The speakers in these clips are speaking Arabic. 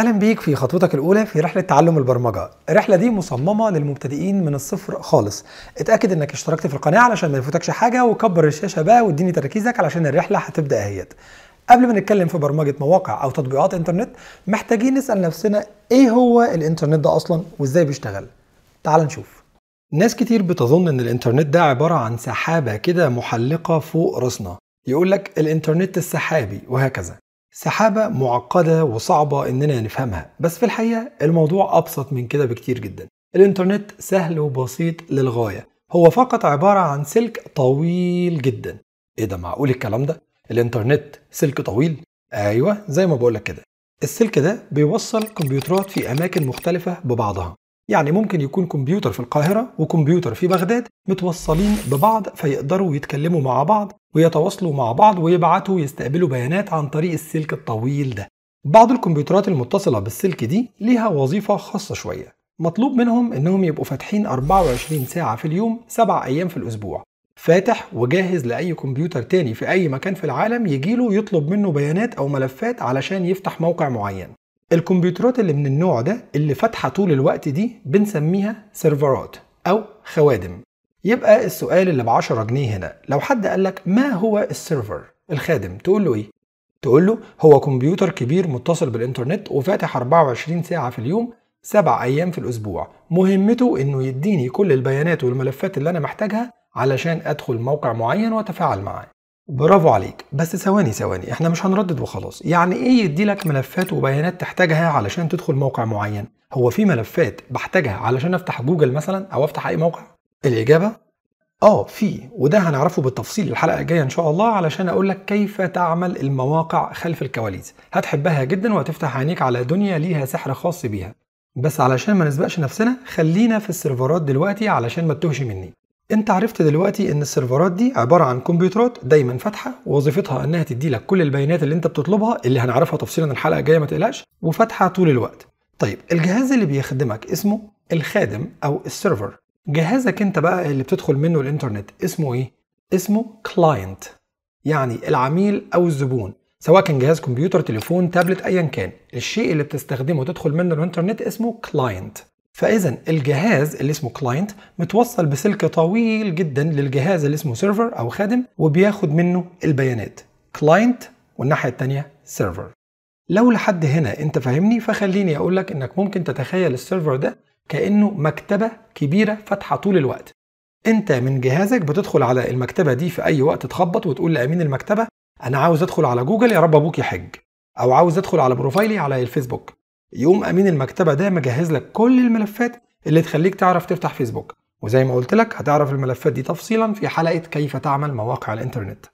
اهلا بيك في خطوتك الاولى في رحله تعلم البرمجه الرحله دي مصممه للمبتدئين من الصفر خالص اتاكد انك اشتركت في القناه علشان ما يفوتكش حاجه وكبر الشاشه بقى واديني تركيزك علشان الرحله هتبدا اهيت قبل ما نتكلم في برمجه مواقع او تطبيقات انترنت محتاجين نسال نفسنا ايه هو الانترنت ده اصلا وازاي بيشتغل تعال نشوف ناس كتير بتظن ان الانترنت ده عباره عن سحابه كده محلقه فوق راسنا يقول لك الانترنت السحابي وهكذا سحابة معقدة وصعبة إننا نفهمها بس في الحقيقة الموضوع أبسط من كده بكتير جدا الإنترنت سهل وبسيط للغاية هو فقط عبارة عن سلك طويل جدا إيه ده معقول الكلام ده؟ الإنترنت سلك طويل؟ أيوه زي ما بقولك كده السلك ده بيوصل كمبيوترات في أماكن مختلفة ببعضها يعني ممكن يكون كمبيوتر في القاهرة وكمبيوتر في بغداد متوصلين ببعض فيقدروا يتكلموا مع بعض ويتواصلوا مع بعض ويبعتوا ويستقبلوا بيانات عن طريق السلك الطويل ده بعض الكمبيوترات المتصلة بالسلك دي ليها وظيفة خاصة شوية مطلوب منهم انهم يبقوا فاتحين 24 ساعة في اليوم 7 ايام في الاسبوع فاتح وجاهز لأي كمبيوتر تاني في أي مكان في العالم يجيله يطلب منه بيانات أو ملفات علشان يفتح موقع معين الكمبيوترات اللي من النوع ده اللي فاتحه طول الوقت دي بنسميها سيرفرات او خوادم يبقى السؤال اللي ب 10 جنيه هنا لو حد قال لك ما هو السيرفر الخادم تقول له ايه تقول له هو كمبيوتر كبير متصل بالانترنت وفاتح 24 ساعه في اليوم سبع ايام في الاسبوع مهمته انه يديني كل البيانات والملفات اللي انا محتاجها علشان ادخل موقع معين واتفاعل معاه برافو عليك بس ثواني ثواني احنا مش هنردد وخلاص يعني ايه يدي لك ملفات وبيانات تحتاجها علشان تدخل موقع معين هو في ملفات بحتاجها علشان افتح جوجل مثلا او افتح اي موقع الاجابه اه في وده هنعرفه بالتفصيل الحلقه الجايه ان شاء الله علشان اقول لك كيف تعمل المواقع خلف الكواليس هتحبها جدا وهتفتح عينيك على دنيا ليها سحر خاص بيها بس علشان ما نسبقش نفسنا خلينا في السيرفرات دلوقتي علشان ما تتوهش مني انت عرفت دلوقتي ان السيرفرات دي عباره عن كمبيوترات دايما فاتحه ووظيفتها انها تدي لك كل البيانات اللي انت بتطلبها اللي هنعرفها تفصيلا الحلقه الجايه ما تقلقش وفاتحه طول الوقت طيب الجهاز اللي بيخدمك اسمه الخادم او السيرفر جهازك انت بقى اللي بتدخل منه الانترنت اسمه ايه اسمه كلاينت يعني العميل او الزبون سواء كان جهاز كمبيوتر تليفون تابلت ايا كان الشيء اللي بتستخدمه تدخل منه الانترنت اسمه كلاينت فاذا الجهاز اللي اسمه كلاينت متوصل بسلك طويل جدا للجهاز اللي اسمه سيرفر او خادم وبياخد منه البيانات كلاينت والناحيه الثانيه سيرفر لو لحد هنا انت فاهمني فخليني اقول لك انك ممكن تتخيل السيرفر ده كانه مكتبه كبيره فاتحه طول الوقت انت من جهازك بتدخل على المكتبه دي في اي وقت تخبط وتقول لامين المكتبه انا عاوز ادخل على جوجل يا رب ابوك يحج او عاوز ادخل على بروفايلي على الفيسبوك يقوم امين المكتبه ده مجهز لك كل الملفات اللي تخليك تعرف تفتح فيسبوك وزي ما قلت لك هتعرف الملفات دي تفصيلا في حلقه كيف تعمل مواقع الانترنت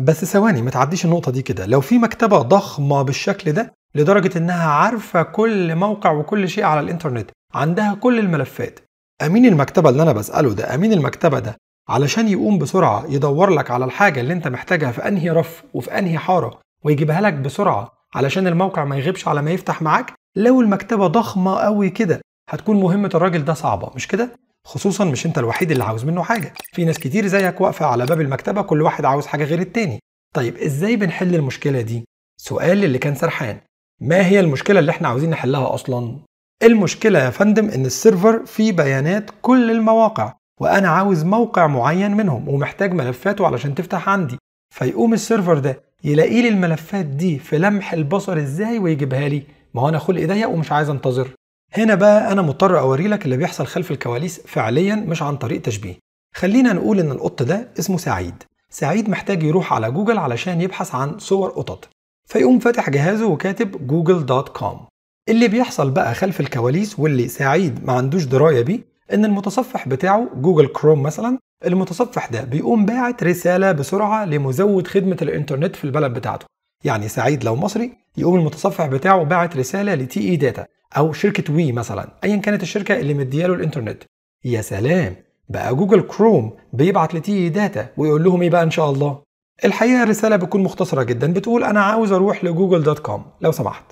بس ثواني ما تعديش النقطه دي كده لو في مكتبه ضخمه بالشكل ده لدرجه انها عارفه كل موقع وكل شيء على الانترنت عندها كل الملفات امين المكتبه اللي انا بساله ده امين المكتبه ده علشان يقوم بسرعه يدور لك على الحاجه اللي انت محتاجها في انهي رف وفي انهي حاره ويجيبها لك بسرعه علشان الموقع ما يغيبش على ما يفتح معاك لو المكتبه ضخمه قوي كده هتكون مهمه الراجل ده صعبه مش كده خصوصا مش انت الوحيد اللي عاوز منه حاجه في ناس كتير زيك واقفه على باب المكتبه كل واحد عاوز حاجه غير التاني طيب ازاي بنحل المشكله دي سؤال اللي كان سرحان ما هي المشكله اللي احنا عاوزين نحلها اصلا المشكله يا فندم ان السيرفر فيه بيانات كل المواقع وانا عاوز موقع معين منهم ومحتاج ملفاته علشان تفتح عندي فيقوم السيرفر ده يلاقي لي الملفات دي في لمح البصر ازاي ويجيبها لي ما هو انا خل ايديا ومش عايز انتظر هنا بقى انا مضطر اوري لك اللي بيحصل خلف الكواليس فعليا مش عن طريق تشبيه خلينا نقول ان القط ده اسمه سعيد سعيد محتاج يروح على جوجل علشان يبحث عن صور قطط فيقوم فاتح جهازه وكاتب جوجل دوت كوم اللي بيحصل بقى خلف الكواليس واللي سعيد ما عندوش درايه بيه ان المتصفح بتاعه جوجل كروم مثلا المتصفح ده بيقوم باعت رساله بسرعه لمزود خدمه الانترنت في البلد بتاعته يعني سعيد لو مصري يقوم المتصفح بتاعه باعت رسالة لتي اي داتا أو شركة وي مثلا أيا كانت الشركة اللي مدياله الإنترنت يا سلام بقى جوجل كروم بيبعت لتي اي داتا ويقول لهم ايه بقى ان شاء الله الحقيقه الرساله بتكون مختصره جدا بتقول انا عاوز اروح لجوجل دوت كوم لو سمحت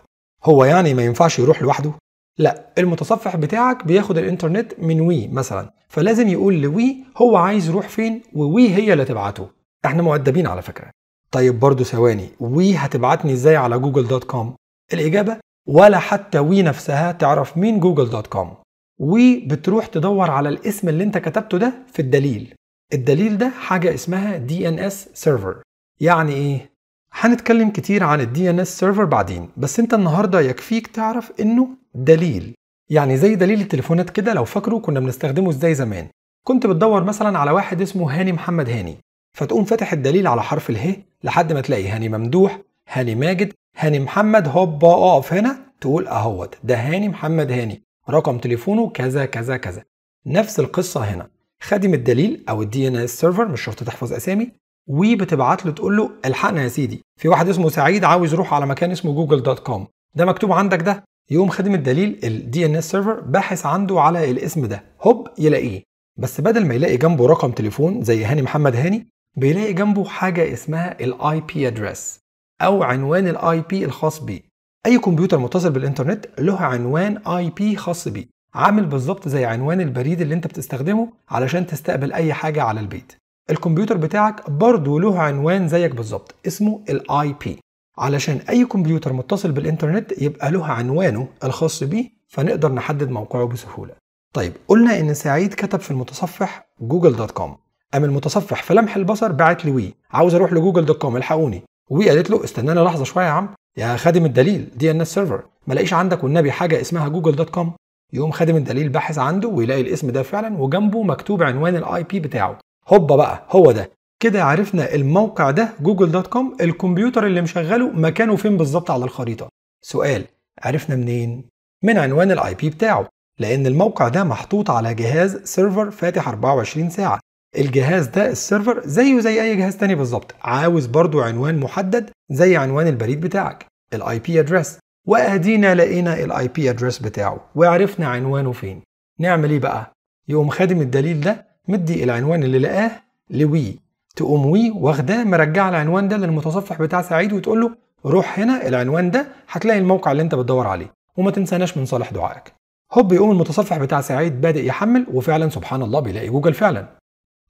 هو يعني ما ينفعش يروح لوحده لا المتصفح بتاعك بياخد الانترنت من وي مثلا فلازم يقول لوي هو عايز يروح فين ووي هي اللي تبعته احنا مؤدبين على فكره طيب برضو ثواني وي هتبعتني ازاي على جوجل دوت كوم الاجابه ولا حتى وي نفسها تعرف مين جوجل دوت كوم وي بتروح تدور على الاسم اللي انت كتبته ده في الدليل الدليل ده حاجه اسمها دي ان اس سيرفر يعني ايه هنتكلم كتير عن الدي ان اس سيرفر بعدين بس انت النهارده يكفيك تعرف انه دليل يعني زي دليل التليفونات كده لو فاكره كنا بنستخدمه ازاي زمان كنت بتدور مثلا على واحد اسمه هاني محمد هاني فتقوم فاتح الدليل على حرف اله لحد ما تلاقي هاني ممدوح هاني ماجد هاني محمد هوبا اقف هنا تقول اهوت ده هاني محمد هاني رقم تليفونه كذا كذا كذا نفس القصه هنا خادم الدليل او الدي ان اس سيرفر مش شرط تحفظ اسامي وبتبعت له تقول له الحقنا يا سيدي في واحد اسمه سعيد عاوز يروح على مكان اسمه جوجل دوت كوم ده مكتوب عندك ده يقوم خادم الدليل الدي ان اس سيرفر باحث عنده على الاسم ده هوب يلاقيه بس بدل ما يلاقي جنبه رقم تليفون زي هاني محمد هاني بيلاقي جنبه حاجة اسمها الاي بي ادرس او عنوان الاي بي الخاص بيه اي كمبيوتر متصل بالانترنت له عنوان اي بي خاص بيه عامل بالظبط زي عنوان البريد اللي انت بتستخدمه علشان تستقبل اي حاجة على البيت الكمبيوتر بتاعك برضه له عنوان زيك بالظبط اسمه الاي بي علشان اي كمبيوتر متصل بالانترنت يبقى له عنوانه الخاص بيه فنقدر نحدد موقعه بسهولة طيب قلنا ان سعيد كتب في المتصفح جوجل دوت كوم قام المتصفح في لمح البصر بعت لوي وي عاوز اروح لجوجل دوت كوم الحقوني وي قالت له استناني لحظه شويه يا عم يا خادم الدليل دي ان اس سيرفر ما لاقيش عندك والنبي حاجه اسمها جوجل دوت كوم يقوم خادم الدليل باحث عنده ويلاقي الاسم ده فعلا وجنبه مكتوب عنوان الاي بي بتاعه هوبا بقى هو ده كده عرفنا الموقع ده جوجل دوت كوم الكمبيوتر اللي مشغله مكانه فين بالظبط على الخريطه سؤال عرفنا منين من عنوان الاي بي بتاعه لان الموقع ده محطوط على جهاز سيرفر فاتح 24 ساعه الجهاز ده السيرفر زيه زي اي جهاز تاني بالظبط عاوز برضو عنوان محدد زي عنوان البريد بتاعك الاي بي ادرس وادينا لقينا الاي بي ادرس بتاعه وعرفنا عنوانه فين نعمل ايه بقى يقوم خادم الدليل ده مدي العنوان اللي لقاه لوي تقوم وي واخداه مرجع العنوان ده للمتصفح بتاع سعيد وتقول له روح هنا العنوان ده هتلاقي الموقع اللي انت بتدور عليه وما تنساناش من صالح دعائك هوب يقوم المتصفح بتاع سعيد بادئ يحمل وفعلا سبحان الله بيلاقي جوجل فعلا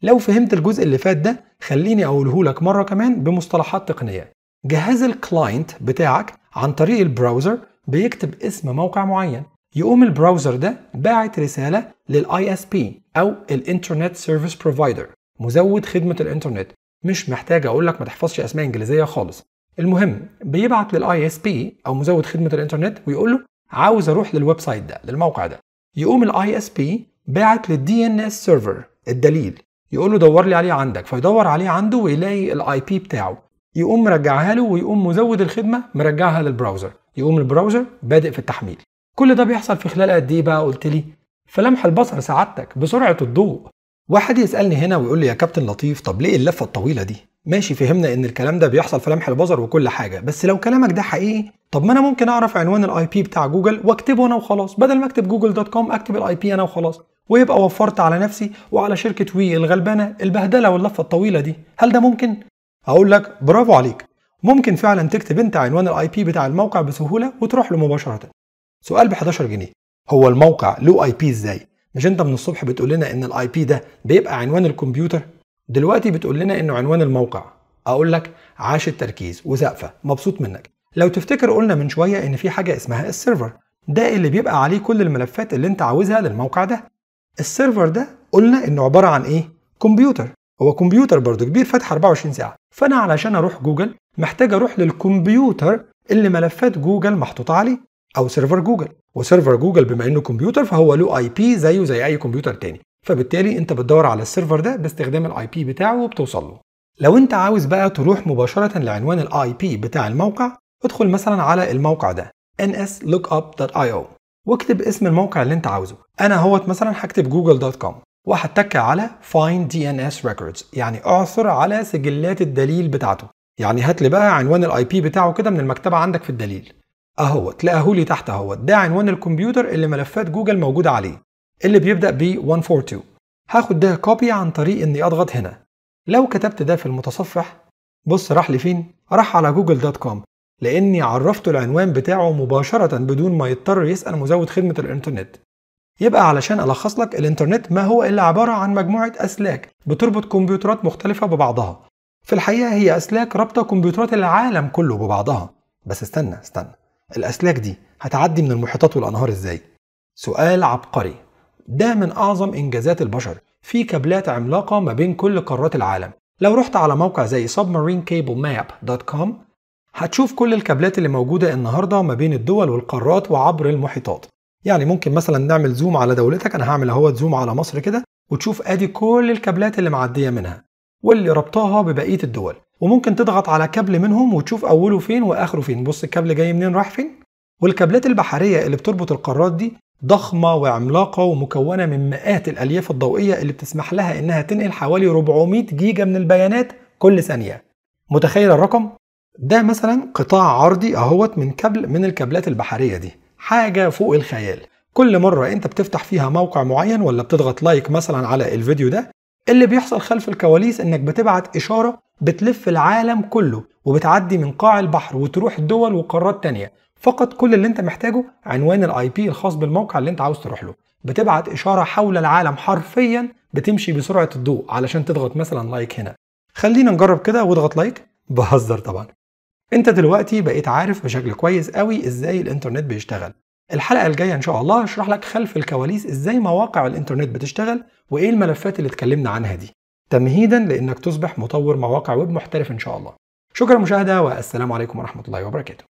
لو فهمت الجزء اللي فات ده خليني اقوله لك مره كمان بمصطلحات تقنيه جهاز الكلاينت بتاعك عن طريق البراوزر بيكتب اسم موقع معين يقوم البراوزر ده باعت رساله للاي اس بي او الانترنت سيرفيس بروفايدر مزود خدمه الانترنت مش محتاج اقول لك ما تحفظش اسماء انجليزيه خالص المهم بيبعت للاي اس بي او مزود خدمه الانترنت ويقول له عاوز اروح للويب سايت ده للموقع ده يقوم الاي اس بي باعت للدي ان اس سيرفر الدليل يقول له دور لي عليه عندك فيدور عليه عنده ويلاقي الاي بي بتاعه يقوم مرجعها له ويقوم مزود الخدمه مرجعها للبراوزر يقوم البراوزر بادئ في التحميل كل ده بيحصل في خلال قد ايه بقى قلت لي فلمح البصر سعادتك بسرعه الضوء واحد يسالني هنا ويقول لي يا كابتن لطيف طب ليه اللفه الطويله دي ماشي فهمنا ان الكلام ده بيحصل في لمح البصر وكل حاجه بس لو كلامك ده حقيقي طب ما انا ممكن اعرف عنوان الاي بي بتاع جوجل واكتبه انا وخلاص بدل ما اكتب جوجل دوت كوم اكتب الاي بي انا وخلاص ويبقى وفرت على نفسي وعلى شركة وي الغلبانة البهدلة واللفة الطويلة دي هل ده ممكن؟ أقول لك برافو عليك ممكن فعلا تكتب انت عنوان الاي بي بتاع الموقع بسهولة وتروح له مباشرة سؤال ب 11 جنيه هو الموقع له اي بي ازاي؟ مش انت من الصبح بتقول لنا ان الاي بي ده بيبقى عنوان الكمبيوتر دلوقتي بتقول لنا انه عنوان الموقع اقول لك عاش التركيز وزقفه مبسوط منك لو تفتكر قلنا من شويه ان في حاجه اسمها السيرفر ده اللي بيبقى عليه كل الملفات اللي انت عاوزها للموقع ده السيرفر ده قلنا انه عباره عن ايه كمبيوتر هو كمبيوتر برضه كبير فاتح 24 ساعه فانا علشان اروح جوجل محتاج اروح للكمبيوتر اللي ملفات جوجل محطوطه عليه او سيرفر جوجل وسيرفر جوجل بما انه كمبيوتر فهو له اي بي زيه زي اي كمبيوتر تاني فبالتالي انت بتدور على السيرفر ده باستخدام الاي بي بتاعه وبتوصل له لو انت عاوز بقى تروح مباشره لعنوان الاي بي بتاع الموقع ادخل مثلا على الموقع ده nslookup.io واكتب اسم الموقع اللي انت عاوزه انا اهوت مثلا هكتب جوجل دوت كوم وهتك على find DNS records يعني اعثر على سجلات الدليل بتاعته يعني هات لي بقى عنوان الاي بي بتاعه كده من المكتبه عندك في الدليل اهو تلاقيه لي تحت اهو ده عنوان الكمبيوتر اللي ملفات جوجل موجوده عليه اللي بيبدا ب 142 هاخد ده كوبي عن طريق اني اضغط هنا لو كتبت ده في المتصفح بص راح لفين راح على جوجل دوت كوم لأني عرفته العنوان بتاعه مباشرة بدون ما يضطر يسأل مزود خدمة الإنترنت يبقى علشان ألخص لك الإنترنت ما هو إلا عبارة عن مجموعة أسلاك بتربط كمبيوترات مختلفة ببعضها في الحقيقة هي أسلاك رابطة كمبيوترات العالم كله ببعضها بس استنى استنى الأسلاك دي هتعدي من المحيطات والأنهار إزاي؟ سؤال عبقري ده من أعظم إنجازات البشر في كابلات عملاقة ما بين كل قارات العالم لو رحت على موقع زي submarinecablemap.com هتشوف كل الكابلات اللي موجودة النهاردة ما بين الدول والقارات وعبر المحيطات يعني ممكن مثلا نعمل زوم على دولتك انا هعمل اهو زوم على مصر كده وتشوف ادي كل الكابلات اللي معدية منها واللي ربطاها ببقية الدول وممكن تضغط على كابل منهم وتشوف اوله فين واخره فين بص الكابل جاي منين راح فين والكابلات البحرية اللي بتربط القارات دي ضخمة وعملاقة ومكونة من مئات الألياف الضوئية اللي بتسمح لها إنها تنقل حوالي 400 جيجا من البيانات كل ثانية متخيل الرقم؟ ده مثلا قطاع عرضي اهوت من كابل من الكابلات البحريه دي حاجه فوق الخيال كل مره انت بتفتح فيها موقع معين ولا بتضغط لايك مثلا على الفيديو ده اللي بيحصل خلف الكواليس انك بتبعت اشاره بتلف العالم كله وبتعدي من قاع البحر وتروح دول وقارات تانية فقط كل اللي انت محتاجه عنوان الاي بي الخاص بالموقع اللي انت عاوز تروح له بتبعت اشاره حول العالم حرفيا بتمشي بسرعه الضوء علشان تضغط مثلا لايك هنا خلينا نجرب كده واضغط لايك بهزر طبعا انت دلوقتي بقيت عارف بشكل كويس قوي ازاي الانترنت بيشتغل الحلقه الجايه ان شاء الله هشرح لك خلف الكواليس ازاي مواقع الانترنت بتشتغل وايه الملفات اللي اتكلمنا عنها دي تمهيدا لانك تصبح مطور مواقع ويب محترف ان شاء الله شكرا مشاهده والسلام عليكم ورحمه الله وبركاته